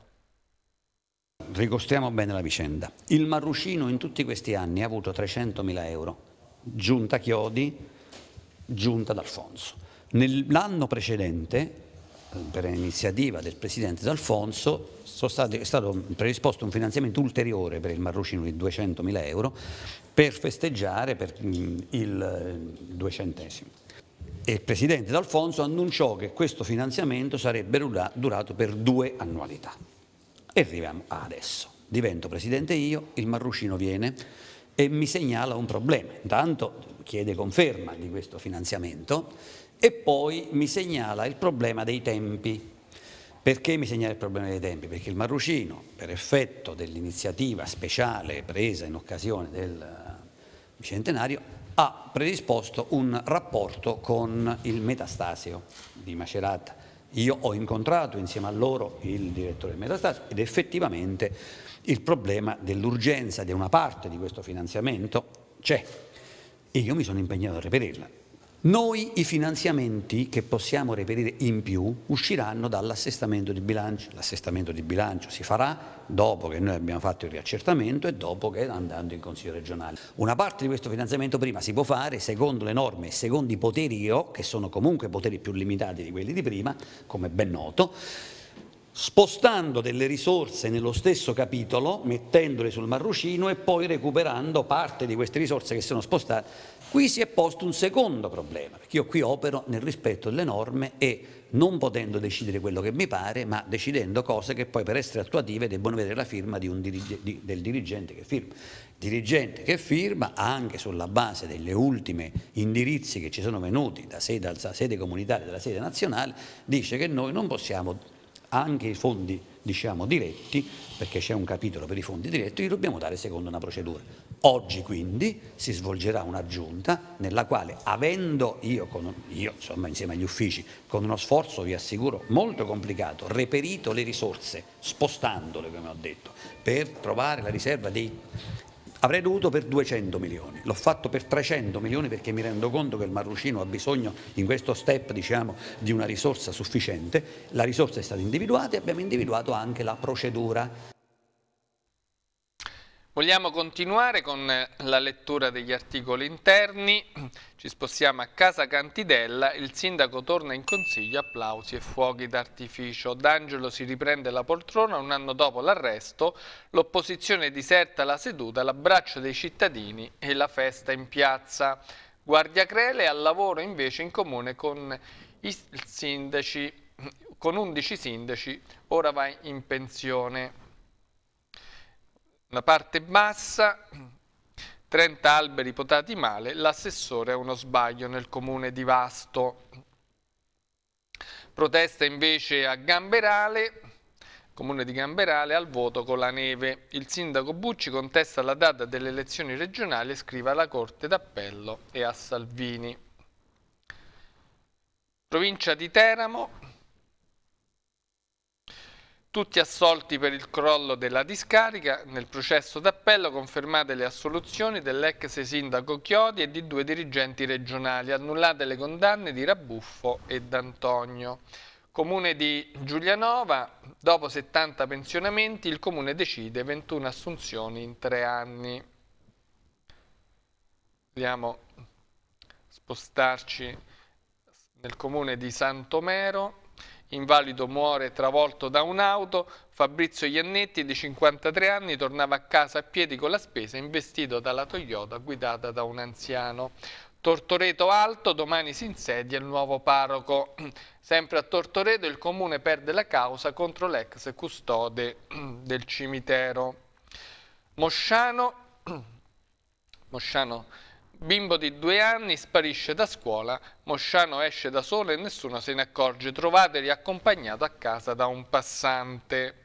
Ricostriamo bene la vicenda. Il Marrucino in tutti questi anni ha avuto 300.000 euro, giunta Chiodi, giunta D'Alfonso. Nell'anno precedente, eh, per iniziativa del Presidente D'Alfonso, è stato predisposto un finanziamento ulteriore per il Marrucino di 200.000 euro per festeggiare per mm, il eh, duecentesimo. E il Presidente D'Alfonso annunciò che questo finanziamento sarebbe durato per due annualità. E arriviamo adesso. Divento presidente io, il Marrucino viene e mi segnala un problema. Intanto chiede conferma di questo finanziamento e poi mi segnala il problema dei tempi. Perché mi segnala il problema dei tempi? Perché il Marrucino, per effetto dell'iniziativa speciale presa in occasione del bicentenario, ha predisposto un rapporto con il Metastasio di Macerata io ho incontrato insieme a loro il direttore del Metastasio ed effettivamente il problema dell'urgenza di una parte di questo finanziamento c'è e io mi sono impegnato a reperirla. Noi i finanziamenti che possiamo reperire in più usciranno dall'assestamento di bilancio. L'assestamento di bilancio si farà dopo che noi abbiamo fatto il riaccertamento e dopo che andando in Consiglio regionale. Una parte di questo finanziamento prima si può fare secondo le norme e secondo i poteri io, che sono comunque poteri più limitati di quelli di prima, come ben noto, spostando delle risorse nello stesso capitolo, mettendole sul marrucino e poi recuperando parte di queste risorse che sono spostate Qui si è posto un secondo problema, perché io qui opero nel rispetto delle norme e non potendo decidere quello che mi pare, ma decidendo cose che poi per essere attuative debbono avere la firma di dirige, di, del dirigente che firma. Dirigente che firma anche sulla base delle ultime indirizzi che ci sono venuti da sede, dalla sede comunitaria e dalla sede nazionale, dice che noi non possiamo anche i fondi diciamo diretti, perché c'è un capitolo per i fondi diretti, li dobbiamo dare secondo una procedura. Oggi quindi si svolgerà una giunta nella quale, avendo io, con, io insomma, insieme agli uffici, con uno sforzo vi assicuro molto complicato, reperito le risorse, spostandole come ho detto, per trovare la riserva dei... Avrei dovuto per 200 milioni, l'ho fatto per 300 milioni perché mi rendo conto che il Marrucino ha bisogno in questo step diciamo, di una risorsa sufficiente, la risorsa è stata individuata e abbiamo individuato anche la procedura Vogliamo continuare con eh, la lettura degli articoli interni, ci spostiamo a Casa Cantidella, il sindaco torna in consiglio, applausi e fuochi d'artificio. D'Angelo si riprende la poltrona un anno dopo l'arresto, l'opposizione diserta la seduta, l'abbraccio dei cittadini e la festa in piazza. Guardia Crele al lavoro invece in comune con i sindaci, con 11 sindaci, ora va in pensione. La parte bassa, 30 alberi potati male, l'assessore ha uno sbaglio nel comune di Vasto. Protesta invece a Gamberale, comune di Gamberale, al voto con la neve. Il sindaco Bucci contesta la data delle elezioni regionali e scrive alla Corte d'Appello e a Salvini. Provincia di Teramo, tutti assolti per il crollo della discarica, nel processo d'appello confermate le assoluzioni dell'ex sindaco Chiodi e di due dirigenti regionali, annullate le condanne di Rabuffo e D'Antonio. Comune di Giulianova, dopo 70 pensionamenti il comune decide 21 assunzioni in tre anni. Vogliamo spostarci nel comune di Santomero invalido muore travolto da un'auto, Fabrizio Iannetti di 53 anni tornava a casa a piedi con la spesa investito dalla Toyota guidata da un anziano. Tortoreto Alto, domani si insedia il nuovo parroco. Sempre a Tortoreto il comune perde la causa contro l'ex custode del cimitero. Mosciano, Mosciano Bimbo di due anni sparisce da scuola, Mosciano esce da solo e nessuno se ne accorge, trovate riaccompagnato a casa da un passante.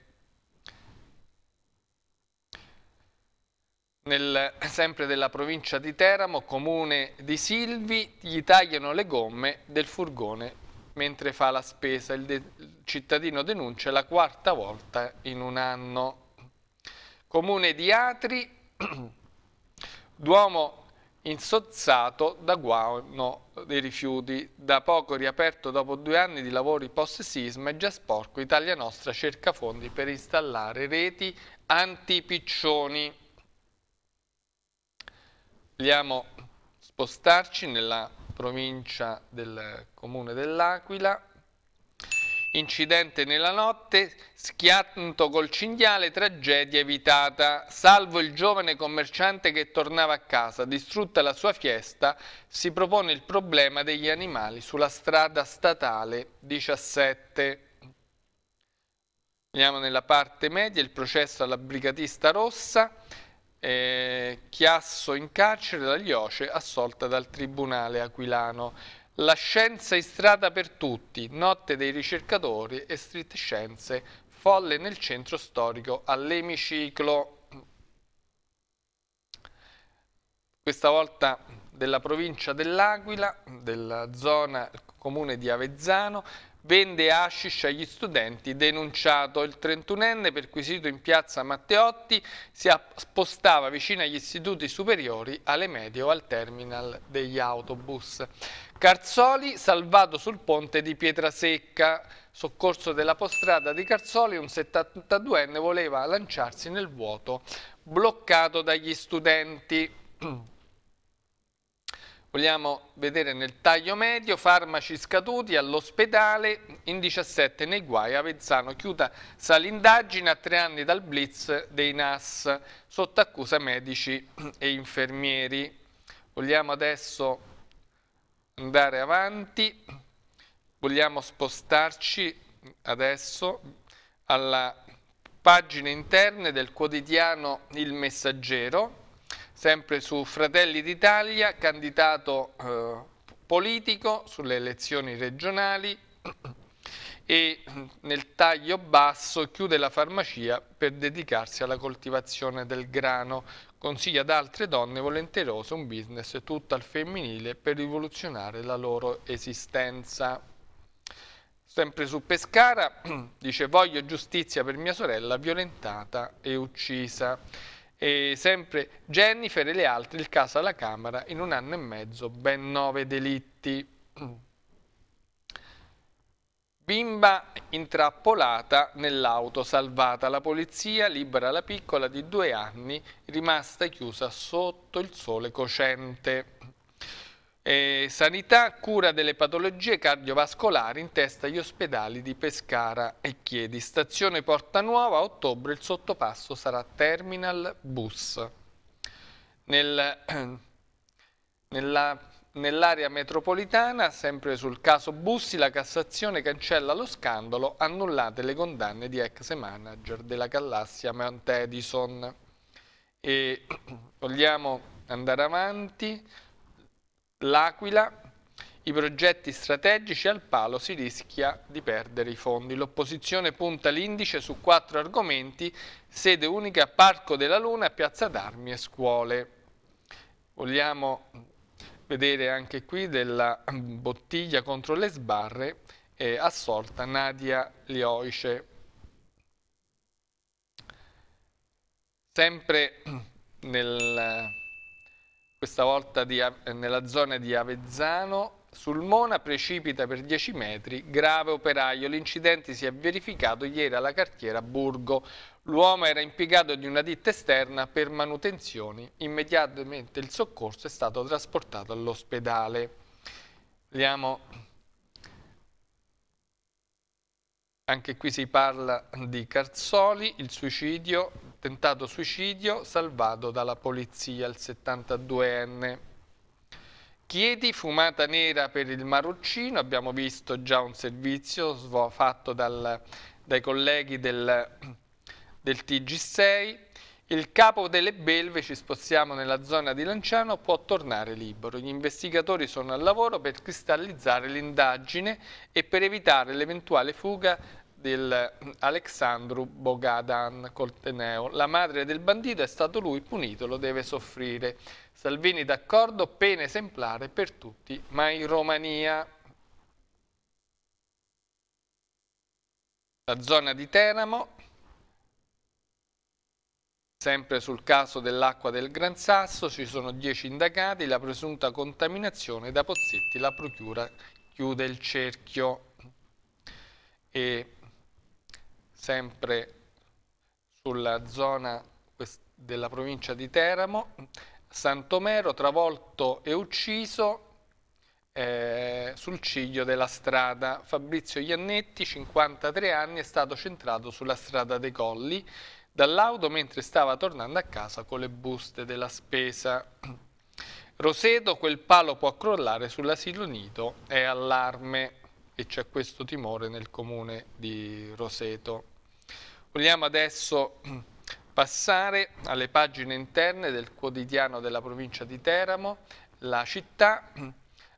Nel, sempre della provincia di Teramo, comune di Silvi, gli tagliano le gomme del furgone mentre fa la spesa. Il, de il cittadino denuncia la quarta volta in un anno. Comune di Atri, Duomo insozzato da guano dei rifiuti, da poco riaperto dopo due anni di lavori post-sisma e già sporco, Italia Nostra cerca fondi per installare reti antipiccioni. Vogliamo spostarci nella provincia del comune dell'Aquila Incidente nella notte, schianto col cinghiale, tragedia evitata. Salvo il giovane commerciante che tornava a casa, distrutta la sua fiesta, si propone il problema degli animali sulla strada statale 17. Andiamo nella parte media, il processo alla brigatista rossa. Eh, Chiasso in carcere, Daglioce assolta dal tribunale aquilano. La scienza in strada per tutti, notte dei ricercatori e street scienze, folle nel centro storico all'emiciclo. Questa volta della provincia dell'Aquila, della zona comune di Avezzano, vende hashish agli studenti, denunciato. Il 31enne, perquisito in piazza Matteotti, si spostava vicino agli istituti superiori, alle medie o al terminal degli autobus. Carzoli salvato sul ponte di Pietrasecca. Soccorso della postrada di Carzoli, un 72enne voleva lanciarsi nel vuoto bloccato dagli studenti. Vogliamo vedere nel taglio medio, farmaci scaduti all'ospedale, in 17 nei guai, Avezzano chiuda sale a tre anni dal blitz dei NAS, sotto accusa medici e infermieri. Vogliamo adesso andare avanti, vogliamo spostarci adesso alla pagina interna del quotidiano Il Messaggero, sempre su Fratelli d'Italia, candidato eh, politico sulle elezioni regionali e nel taglio basso chiude la farmacia per dedicarsi alla coltivazione del grano. Consiglia ad altre donne volenterose un business tutto al femminile per rivoluzionare la loro esistenza. Sempre su Pescara dice voglio giustizia per mia sorella violentata e uccisa e sempre Jennifer e le altre, il caso alla Camera, in un anno e mezzo ben nove delitti. Bimba intrappolata nell'auto, salvata la polizia, libera la piccola di due anni, rimasta chiusa sotto il sole cocente. Eh, sanità, cura delle patologie cardiovascolari in testa agli ospedali di Pescara e Chiedi. Stazione Porta Nuova, a ottobre il sottopasso sarà Terminal Bus. Nel, nell'area metropolitana, sempre sul caso Bussi, la Cassazione cancella lo scandalo, annullate le condanne di ex manager della Callassia Mount Edison. E vogliamo andare avanti L'Aquila, i progetti strategici al palo si rischia di perdere i fondi. L'opposizione punta l'indice su quattro argomenti, sede unica, Parco della Luna, Piazza d'Armi e scuole. Vogliamo vedere anche qui della bottiglia contro le sbarre eh, assorta Nadia Lioice. Sempre nel questa volta di, eh, nella zona di Avezzano, sul Mona precipita per 10 metri, grave operaio. L'incidente si è verificato ieri alla cartiera Burgo. L'uomo era impiegato di una ditta esterna per manutenzioni. Immediatamente il soccorso è stato trasportato all'ospedale. Vediamo Anche qui si parla di Carzoli, il suicidio, tentato suicidio, salvato dalla polizia, il 72enne. Chiedi fumata nera per il Maruccino, abbiamo visto già un servizio fatto dal, dai colleghi del, del TG6, il capo delle belve, ci spostiamo nella zona di Lanciano, può tornare libero. Gli investigatori sono al lavoro per cristallizzare l'indagine e per evitare l'eventuale fuga del Alexandru Bogadan Colteneo. La madre del bandito è stato lui punito, lo deve soffrire. Salvini d'accordo, pena esemplare per tutti, ma in Romania. La zona di Teramo, Sempre sul caso dell'acqua del Gran Sasso ci sono 10 indagati, la presunta contaminazione da Pozzetti, la procura chiude il cerchio e sempre sulla zona della provincia di Teramo, Santomero travolto e ucciso eh, sul ciglio della strada. Fabrizio Iannetti, 53 anni, è stato centrato sulla strada dei Colli dall'auto mentre stava tornando a casa con le buste della spesa. Roseto, quel palo può crollare sull'asilo nido, è allarme e c'è questo timore nel comune di Roseto. Vogliamo adesso passare alle pagine interne del quotidiano della provincia di Teramo, la città,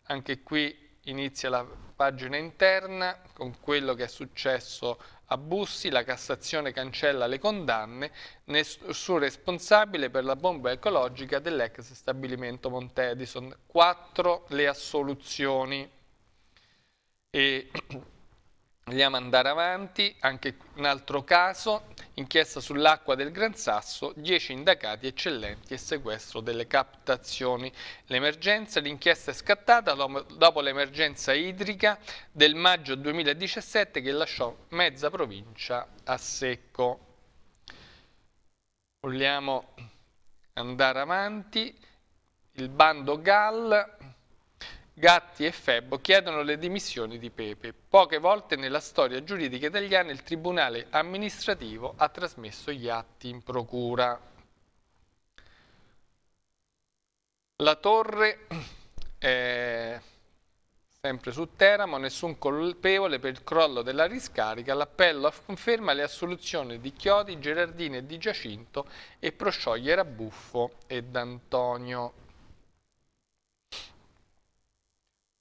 anche qui inizia la pagina interna con quello che è successo a Bussi la Cassazione cancella le condanne, nessun responsabile per la bomba ecologica dell'ex stabilimento Montedison. Quattro Le assoluzioni. E Vogliamo andare avanti, anche un altro caso, inchiesta sull'acqua del Gran Sasso, 10 indagati eccellenti e sequestro delle captazioni. L'emergenza, l'inchiesta è scattata dopo l'emergenza idrica del maggio 2017 che lasciò mezza provincia a secco. Vogliamo andare avanti, il bando GAL Gatti e Febbo chiedono le dimissioni di Pepe. Poche volte nella storia giuridica italiana il Tribunale amministrativo ha trasmesso gli atti in procura. La torre... Eh, Sempre su Teramo, nessun colpevole per il crollo della riscarica, l'appello conferma le assoluzioni di Chiodi, Gerardini e di Giacinto e prosciogliere a Buffo ed Antonio.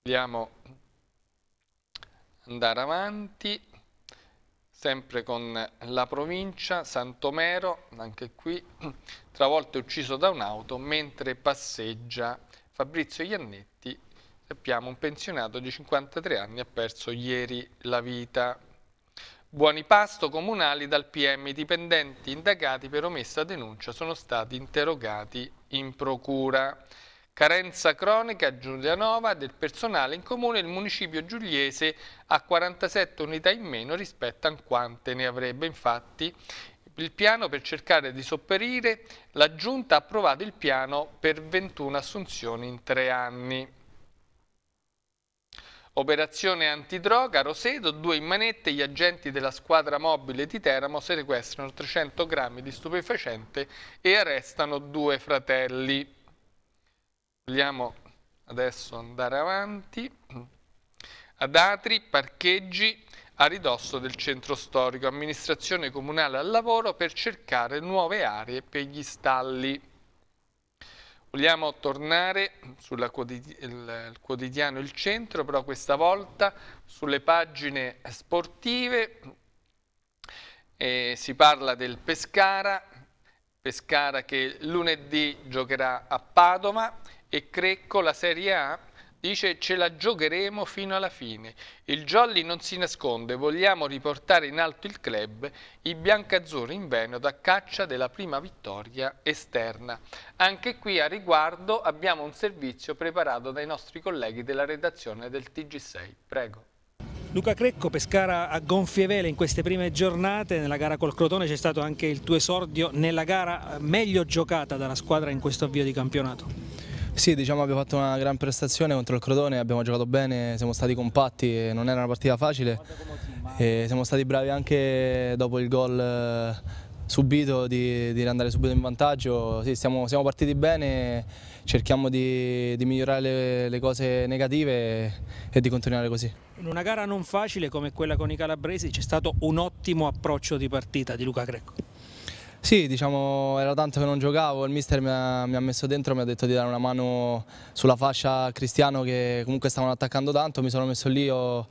Vogliamo andare avanti, sempre con la provincia, Santomero, anche qui, travolto e ucciso da un'auto mentre passeggia Fabrizio Iannetti, sappiamo un pensionato di 53 anni ha perso ieri la vita. Buoni pasto comunali dal PM, i dipendenti indagati per omessa denuncia sono stati interrogati in procura. Carenza cronica a Giulianova del personale in comune, il municipio giugliese ha 47 unità in meno rispetto a quante ne avrebbe. Infatti il piano per cercare di sopperire, la Giunta ha approvato il piano per 21 assunzioni in tre anni. Operazione antidroga, Roseto, due in manette, gli agenti della squadra mobile di Teramo sequestrano 300 grammi di stupefacente e arrestano due fratelli. Vogliamo adesso andare avanti. Ad Atri, parcheggi a ridosso del centro storico, amministrazione comunale al lavoro per cercare nuove aree per gli stalli. Vogliamo tornare sul quotidiano Il Centro, però questa volta sulle pagine sportive. Eh, si parla del Pescara, Pescara che lunedì giocherà a Padova e Crecco la Serie A dice ce la giocheremo fino alla fine. Il Jolly non si nasconde, vogliamo riportare in alto il club, i biancazzurri in Veneto a caccia della prima vittoria esterna. Anche qui a riguardo abbiamo un servizio preparato dai nostri colleghi della redazione del TG6. Prego. Luca Crecco, Pescara a gonfie vele in queste prime giornate, nella gara col Crotone c'è stato anche il tuo esordio nella gara eh, meglio giocata dalla squadra in questo avvio di campionato. Sì, diciamo abbiamo fatto una gran prestazione contro il Crotone, abbiamo giocato bene, siamo stati compatti, non era una partita facile e siamo stati bravi anche dopo il gol eh, subito di, di andare subito in vantaggio. Sì, siamo, siamo, partiti bene, cerchiamo di, di migliorare le, le, cose negative e, di continuare così. In una gara non facile come quella con i calabresi c'è stato un ottimo approccio di partita di Luca Greco. Sì, diciamo, era tanto che non giocavo, il mister mi ha, mi ha messo dentro, mi ha detto di dare una mano sulla fascia a Cristiano che comunque stavano attaccando tanto, mi sono messo lì, ho,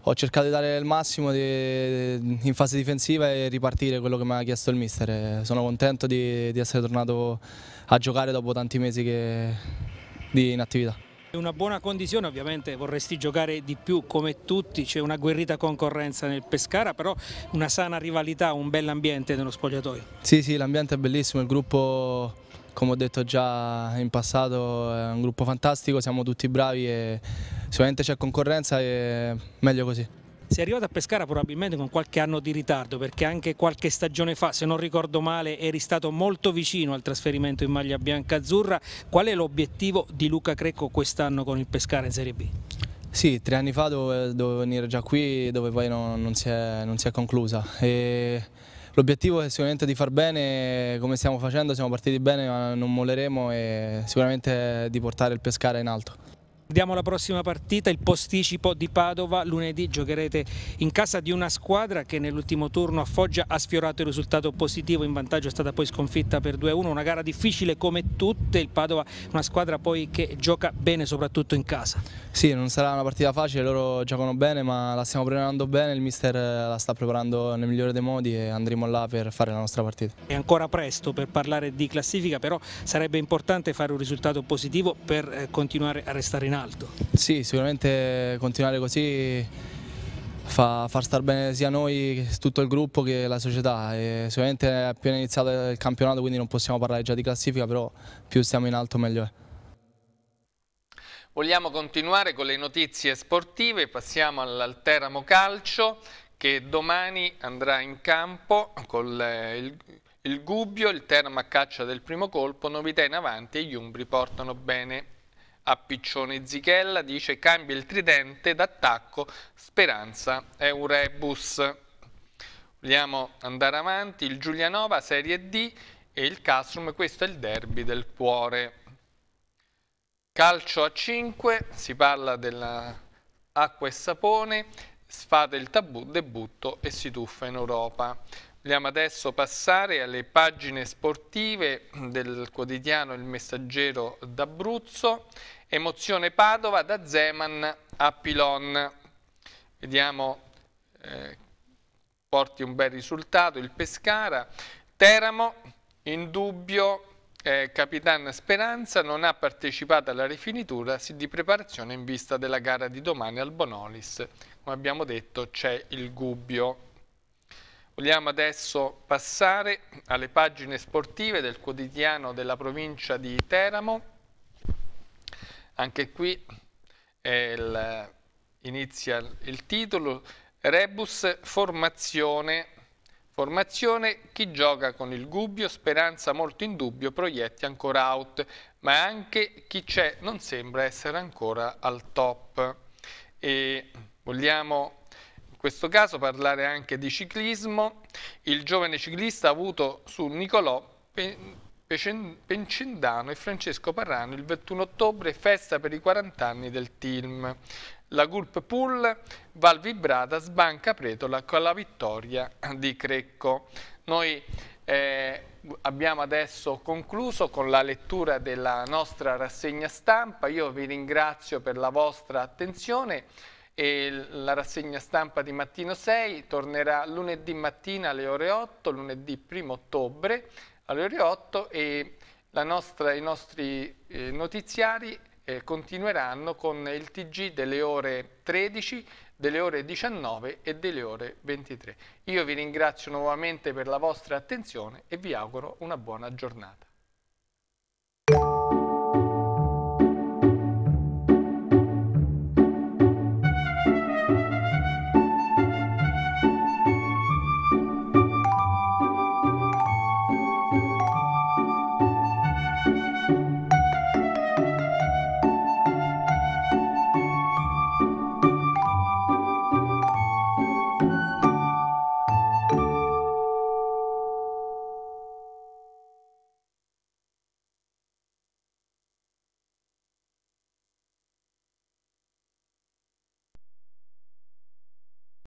ho cercato di dare il massimo di, in fase difensiva e ripartire quello che mi ha chiesto il mister. Sono contento di, di essere tornato a giocare dopo tanti mesi che, di inattività. Una buona condizione, ovviamente vorresti giocare di più come tutti, c'è una guerrita concorrenza nel Pescara, però una sana rivalità, un bel ambiente nello spogliatoio. Sì, sì, l'ambiente è bellissimo, il gruppo come ho detto già in passato è un gruppo fantastico, siamo tutti bravi e sicuramente c'è concorrenza e meglio così. Si è arrivato a Pescara probabilmente con qualche anno di ritardo perché anche qualche stagione fa, se non ricordo male, eri stato molto vicino al trasferimento in maglia bianca-azzurra. Qual è l'obiettivo di Luca Crecco quest'anno con il Pescara in Serie B? Sì, tre anni fa dovevo, dovevo venire già qui dove poi non, non, si, è, non si, è, conclusa. E... L'obiettivo è sicuramente di far bene come stiamo facendo, siamo partiti bene ma non molleremo e sicuramente di portare il Pescara in alto. Diamo la prossima partita, il posticipo di Padova, lunedì giocherete in casa di una squadra che nell'ultimo turno a Foggia ha sfiorato il risultato positivo, in vantaggio è stata poi sconfitta per 2-1, una gara difficile come tutte, il Padova una squadra poi che gioca bene soprattutto in casa. Sì, non sarà una partita facile, loro giocano bene ma la stiamo preparando bene, il mister eh, la sta preparando nel migliore dei modi e andremo là per fare la nostra partita. È ancora presto per parlare di classifica, però sarebbe importante fare un risultato positivo per eh, continuare a restare in alto alto. Sì, sicuramente continuare così fa far star bene sia noi, tutto il gruppo che la società. E sicuramente è appena iniziato il campionato quindi non possiamo parlare già di classifica, però più stiamo in alto meglio è. Vogliamo continuare con le notizie sportive, passiamo all'Alteramo Calcio che domani andrà in campo con eh, il, il Gubbio, il Teramo a caccia del primo colpo, novità in avanti e gli Umbri portano bene a Piccione Zichella dice cambia il tridente d'attacco, Speranza è un rebus. Vogliamo andare avanti, il Giulianova Serie D e il Castrum, questo è il derby del cuore. Calcio a 5, si parla dell'acqua e sapone, sfada il tabù, debutto e si tuffa in Europa. Vogliamo adesso passare alle pagine sportive del quotidiano Il Messaggero d'Abruzzo. Emozione Padova da Zeman a Pilon. Vediamo, eh, porti un bel risultato il Pescara. Teramo, in dubbio, eh, Capitan Speranza non ha partecipato alla rifinitura di preparazione in vista della gara di domani al Bonolis. Come abbiamo detto c'è il Gubbio. Vogliamo adesso passare alle pagine sportive del quotidiano della provincia di Teramo. Anche qui il, inizia il titolo Rebus formazione. Formazione, chi gioca con il Gubbio, speranza molto in dubbio, proietti ancora out, ma anche chi c'è non sembra essere ancora al top. E vogliamo questo caso parlare anche di ciclismo. Il giovane ciclista ha avuto su Nicolò Pencendano e Francesco Parrano il 21 ottobre, festa per i 40 anni del team. La Gulp Pool Val Vibrata sbanca Pretola con la vittoria di Crecco. Noi eh, abbiamo adesso concluso con la lettura della nostra rassegna stampa. Io vi ringrazio per la vostra attenzione e la rassegna stampa di Mattino 6 tornerà lunedì mattina alle ore 8, lunedì 1 ottobre alle ore 8 e nostra, i nostri eh, notiziari eh, continueranno con il TG delle ore 13, delle ore 19 e delle ore 23. Io vi ringrazio nuovamente per la vostra attenzione e vi auguro una buona giornata.